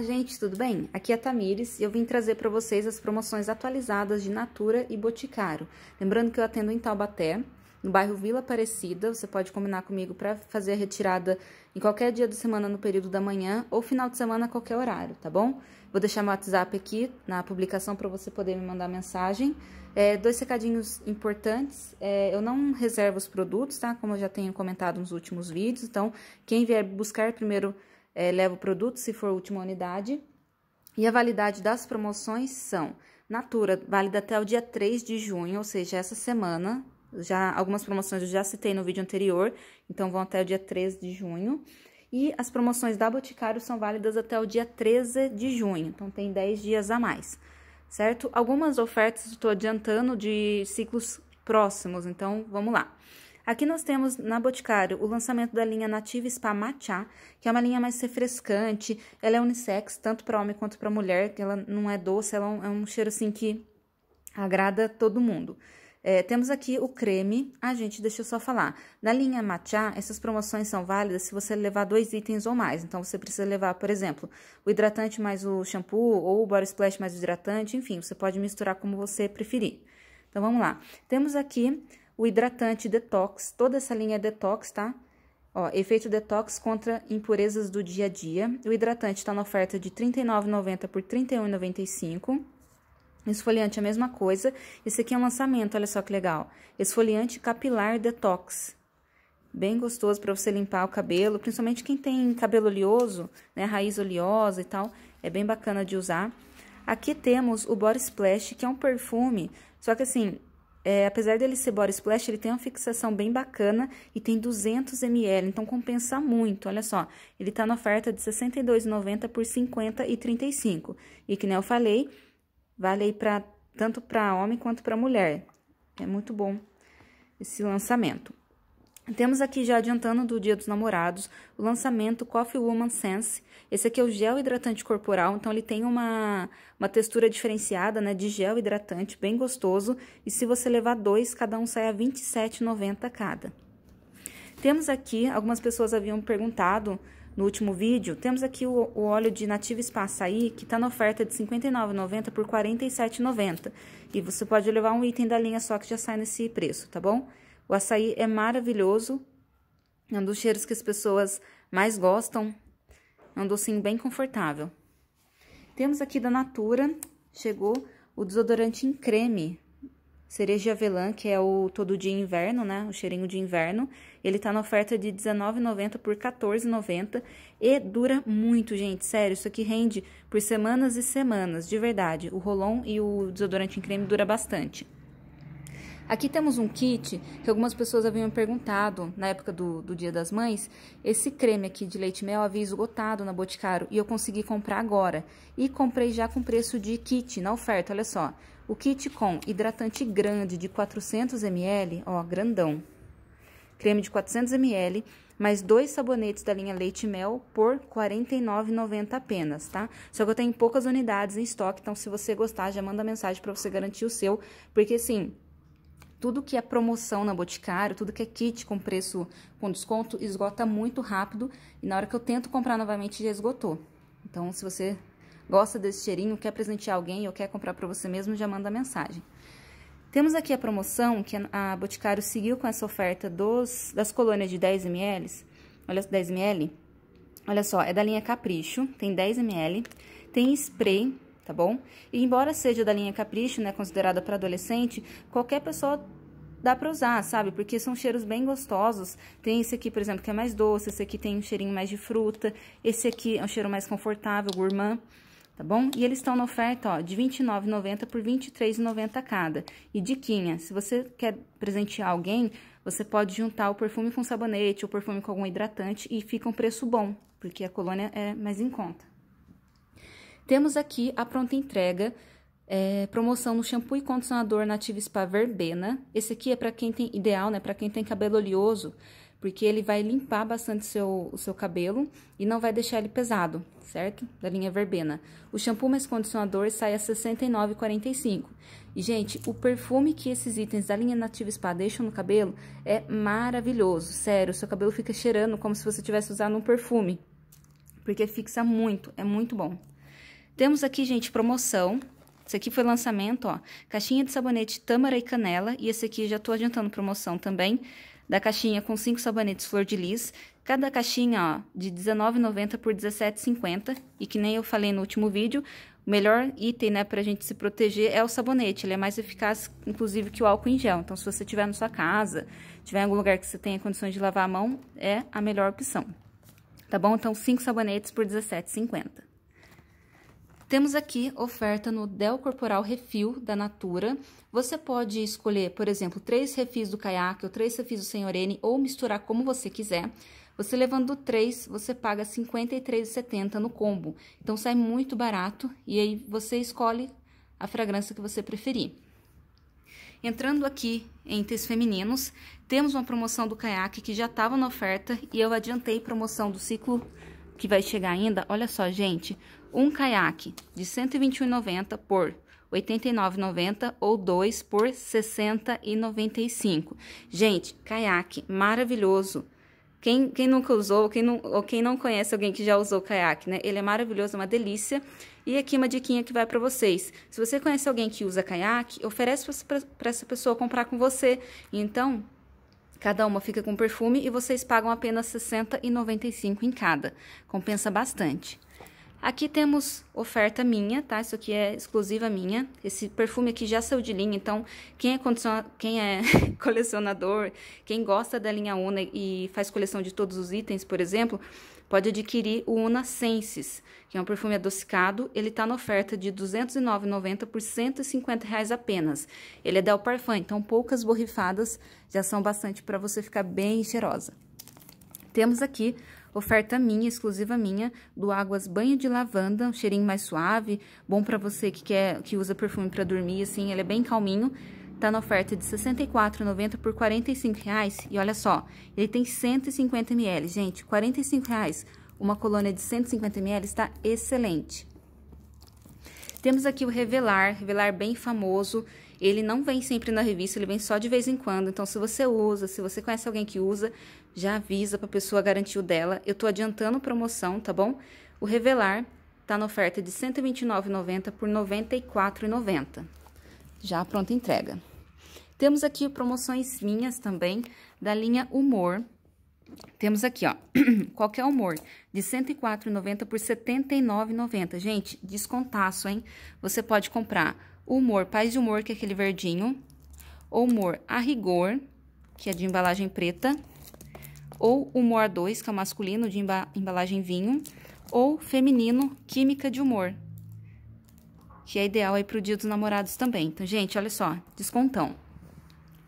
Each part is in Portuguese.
Gente, tudo bem? Aqui é a Tamires e eu vim trazer para vocês as promoções atualizadas de Natura e Boticário. Lembrando que eu atendo em Taubaté, no bairro Vila Aparecida, você pode combinar comigo para fazer a retirada em qualquer dia da semana no período da manhã ou final de semana a qualquer horário, tá bom? Vou deixar meu WhatsApp aqui na publicação para você poder me mandar mensagem. É, dois recadinhos importantes, é, eu não reservo os produtos, tá? Como eu já tenho comentado nos últimos vídeos, então quem vier buscar primeiro é, leva o produto, se for última unidade. E a validade das promoções são Natura, válida até o dia 3 de junho, ou seja, essa semana. Já algumas promoções eu já citei no vídeo anterior, então vão até o dia 3 de junho. E as promoções da Boticário são válidas até o dia 13 de junho, então tem 10 dias a mais, certo? Algumas ofertas eu estou adiantando de ciclos próximos, então vamos lá. Aqui nós temos na Boticário o lançamento da linha Native Spa Matcha, que é uma linha mais refrescante, ela é unissex, tanto para homem quanto para mulher, ela não é doce, ela é, é um cheiro assim que agrada todo mundo. É, temos aqui o creme. Ah, gente, deixa eu só falar. Na linha Matcha, essas promoções são válidas se você levar dois itens ou mais. Então, você precisa levar, por exemplo, o hidratante mais o shampoo, ou o body splash mais o hidratante, enfim, você pode misturar como você preferir. Então, vamos lá. Temos aqui o hidratante detox, toda essa linha é detox, tá? Ó, efeito detox contra impurezas do dia a dia. O hidratante está na oferta de R$ 39,90 por R$ 31,95. Esfoliante a mesma coisa. Esse aqui é um lançamento, olha só que legal. Esfoliante capilar detox. Bem gostoso para você limpar o cabelo, principalmente quem tem cabelo oleoso, né, raiz oleosa e tal, é bem bacana de usar. Aqui temos o Body Splash, que é um perfume, só que assim, é, apesar dele ser body splash, ele tem uma fixação bem bacana e tem 200 ml, então compensa muito, olha só. Ele tá na oferta de R$ 62,90 por R$ 50,35. E que nem eu falei, vale aí pra, tanto para homem quanto para mulher. É muito bom esse lançamento. Temos aqui já adiantando do Dia dos Namorados, o lançamento Coffee Woman Sense. Esse aqui é o gel hidratante corporal, então ele tem uma, uma textura diferenciada, né, de gel hidratante, bem gostoso. E se você levar dois, cada um sai a R$ 27,90 cada. Temos aqui, algumas pessoas haviam perguntado no último vídeo, temos aqui o, o óleo de Nativa Spa aí que está na oferta de R$ 59,90 por R$ 47,90. E você pode levar um item da linha só que já sai nesse preço, tá bom? O açaí é maravilhoso, é um dos cheiros que as pessoas mais gostam, é um docinho bem confortável. Temos aqui da Natura, chegou o desodorante em creme, cereja de avelã, que é o todo dia inverno, né? O cheirinho de inverno. Ele tá na oferta de R$19,90 por R$14,90 e dura muito, gente, sério. Isso aqui rende por semanas e semanas, de verdade. O rolon e o desodorante em creme dura bastante. Aqui temos um kit que algumas pessoas haviam perguntado na época do, do Dia das Mães. Esse creme aqui de leite mel havia esgotado na Boticário e eu consegui comprar agora. E comprei já com preço de kit na oferta, olha só. O kit com hidratante grande de 400ml, ó, grandão. Creme de 400ml, mais dois sabonetes da linha Leite Mel por R$ 49,90 apenas, tá? Só que eu tenho poucas unidades em estoque, então se você gostar, já manda mensagem para você garantir o seu, porque assim, tudo que é promoção na Boticário, tudo que é kit com preço com desconto, esgota muito rápido e na hora que eu tento comprar novamente já esgotou. Então, se você gosta desse cheirinho, quer presentear alguém ou quer comprar para você mesmo, já manda mensagem. Temos aqui a promoção que a Boticário seguiu com essa oferta dos, das colônias de 10 ml. Olha, 10 ml. Olha só, é da linha Capricho, tem 10 ml. Tem spray tá bom? E embora seja da linha Capricho, né, considerada para adolescente, qualquer pessoa dá para usar, sabe? Porque são cheiros bem gostosos. Tem esse aqui, por exemplo, que é mais doce, esse aqui tem um cheirinho mais de fruta, esse aqui é um cheiro mais confortável, gourmand, tá bom? E eles estão na oferta, ó, de 29,90 por 23,90 cada. E diquinha, se você quer presentear alguém, você pode juntar o perfume com sabonete, o perfume com algum hidratante e fica um preço bom, porque a colônia é mais em conta. Temos aqui a pronta entrega, é, promoção no shampoo e condicionador nativo Spa Verbena. Esse aqui é para quem tem ideal, né? Para quem tem cabelo oleoso, porque ele vai limpar bastante seu, o seu cabelo e não vai deixar ele pesado, certo? Da linha Verbena. O shampoo mais condicionador sai a R$ 69,45. E, gente, o perfume que esses itens da linha Nativa Spa deixam no cabelo é maravilhoso, sério. Seu cabelo fica cheirando como se você tivesse usado um perfume, porque fixa muito, é muito bom. Temos aqui, gente, promoção. Esse aqui foi lançamento, ó. Caixinha de sabonete tâmara e canela. E esse aqui já tô adiantando promoção também. Da caixinha com cinco sabonetes flor de lis. Cada caixinha, ó, de R$19,90 por R$17,50. E que nem eu falei no último vídeo, o melhor item, né, pra gente se proteger é o sabonete. Ele é mais eficaz, inclusive, que o álcool em gel. Então, se você tiver na sua casa, tiver em algum lugar que você tenha condições de lavar a mão, é a melhor opção. Tá bom? Então, cinco sabonetes por R$17,50. Temos aqui oferta no Del Corporal Refil da Natura. Você pode escolher, por exemplo, três refis do caiaque ou três refis do Senhorene ou misturar como você quiser. Você levando três, você paga R$ 53,70 no combo. Então, sai muito barato e aí você escolhe a fragrância que você preferir. Entrando aqui em tecidos femininos, temos uma promoção do caiaque que já estava na oferta e eu adiantei promoção do ciclo que vai chegar ainda, olha só, gente, um caiaque de 121,90 por 89,90 ou dois por 60,95. Gente, caiaque maravilhoso. Quem, quem nunca usou, quem não, ou quem não conhece alguém que já usou caiaque, né? Ele é maravilhoso, é uma delícia. E aqui uma diquinha que vai para vocês. Se você conhece alguém que usa caiaque, oferece para essa pessoa comprar com você. Então, Cada uma fica com perfume e vocês pagam apenas R$ 60,95 em cada. Compensa bastante. Aqui temos oferta minha, tá? Isso aqui é exclusiva minha. Esse perfume aqui já saiu de linha, então quem é, quem é colecionador, quem gosta da linha Una e faz coleção de todos os itens, por exemplo, pode adquirir o Una Senses, que é um perfume adocicado. Ele está na oferta de R$ 209,90 por R$ reais apenas. Ele é Del Parfum, então poucas borrifadas já são bastante para você ficar bem cheirosa. Temos aqui oferta minha, exclusiva minha, do Águas Banho de Lavanda, um cheirinho mais suave, bom para você que quer que usa perfume para dormir, assim, ele é bem calminho. Tá na oferta de R$ 64,90 por R$ 45,00. E olha só, ele tem 150 ml, gente. R$ 45,00. Uma colônia de 150 ml está excelente. Temos aqui o Revelar, Revelar bem famoso. Ele não vem sempre na revista, ele vem só de vez em quando. Então, se você usa, se você conhece alguém que usa, já avisa para a pessoa garantir o dela. Eu estou adiantando promoção, tá bom? O Revelar tá na oferta de R$ 129,90 por R$ 94,90. Já a pronta entrega. Temos aqui promoções minhas também, da linha Humor. Temos aqui, ó, qualquer é humor, de R$ 104,90 por R$ 79,90. Gente, descontaço, hein? Você pode comprar o humor Paz de Humor, que é aquele verdinho, ou humor A Rigor, que é de embalagem preta, ou humor 2, que é o masculino, de embalagem vinho, ou feminino, química de humor, que é ideal aí para o dia dos namorados também. Então, gente, olha só, descontão.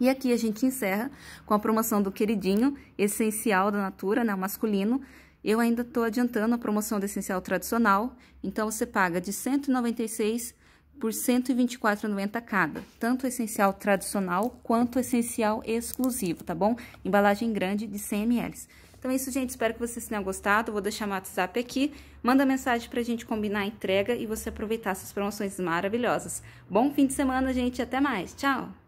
E aqui a gente encerra com a promoção do queridinho essencial da Natura, né, masculino. Eu ainda estou adiantando a promoção do essencial tradicional, então você paga de 196 por 124,90 cada, tanto o essencial tradicional quanto o essencial exclusivo, tá bom? Embalagem grande de 100 ml. Então é isso, gente, espero que vocês tenham gostado, vou deixar meu WhatsApp aqui, manda mensagem pra gente combinar a entrega e você aproveitar essas promoções maravilhosas. Bom fim de semana, gente, até mais, tchau!